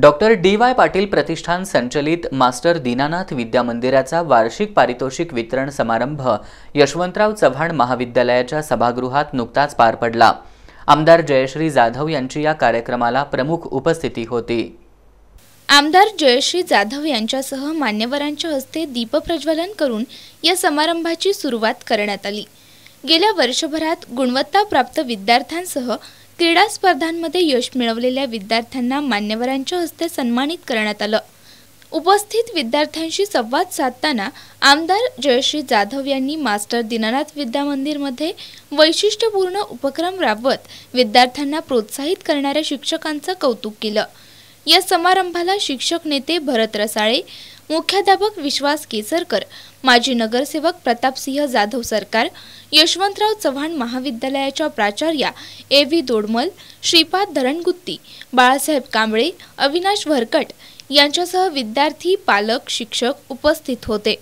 doctor D Y Patil प्रतिष्ठान संचलित master Dinanath विद्या मंदिराचा वार्षिक पारितोषिक वितरण समारंभ यशवंतराव चव्हाण महाविद्यालयाच्या सभागृहात नुकताच पार पडला आमदार जयश्री जाधव यांची या कार्यक्रमाला प्रमुख उपस्थिती होती आमदार जयश्री जाधव यांच्यासह मान्यवरांच्या हस्ते दीपप्रज्वलन करून या समारंभाची सुरुवात करण्यात आली गेल्या वर्षभरात गुणवत्ता प्राप्त विद्यार्थ्यांसह क्रीडा स्पर्धांमध्ये यश मिळवलेल्या विद्यार्थ्यांना मान्यवरांच्या हस्ते सन्मानित करण्यात आलं उपस्थित विद्यार्थ्यांशी संवाद साधताना आमदार जयश्री जाधव यांनी मास्टर दिनानाथ विद्या मध्ये वैशिष्ट्यपूर्ण उपक्रम राबवत विद्यार्थ्यांना प्रोत्साहित करणाऱ्या शिक्षकांचं कौतुक केलं या समारंभाला शिक्षक नेते भरत रसाळे मुख्याध्यापक विश्वास केसरकर माजी नगरसेवक प्रतापसिंह जाधव सरकार यशवंतराव चव्हाण महाविद्यालयाच्या प्राचार्या ए व्ही दोडमल श्रीपाद धरणगुत्ती बाळासाहेब कांबळे अविनाश भरकट यांच्यासह विद्यार्थी पालक शिक्षक उपस्थित होते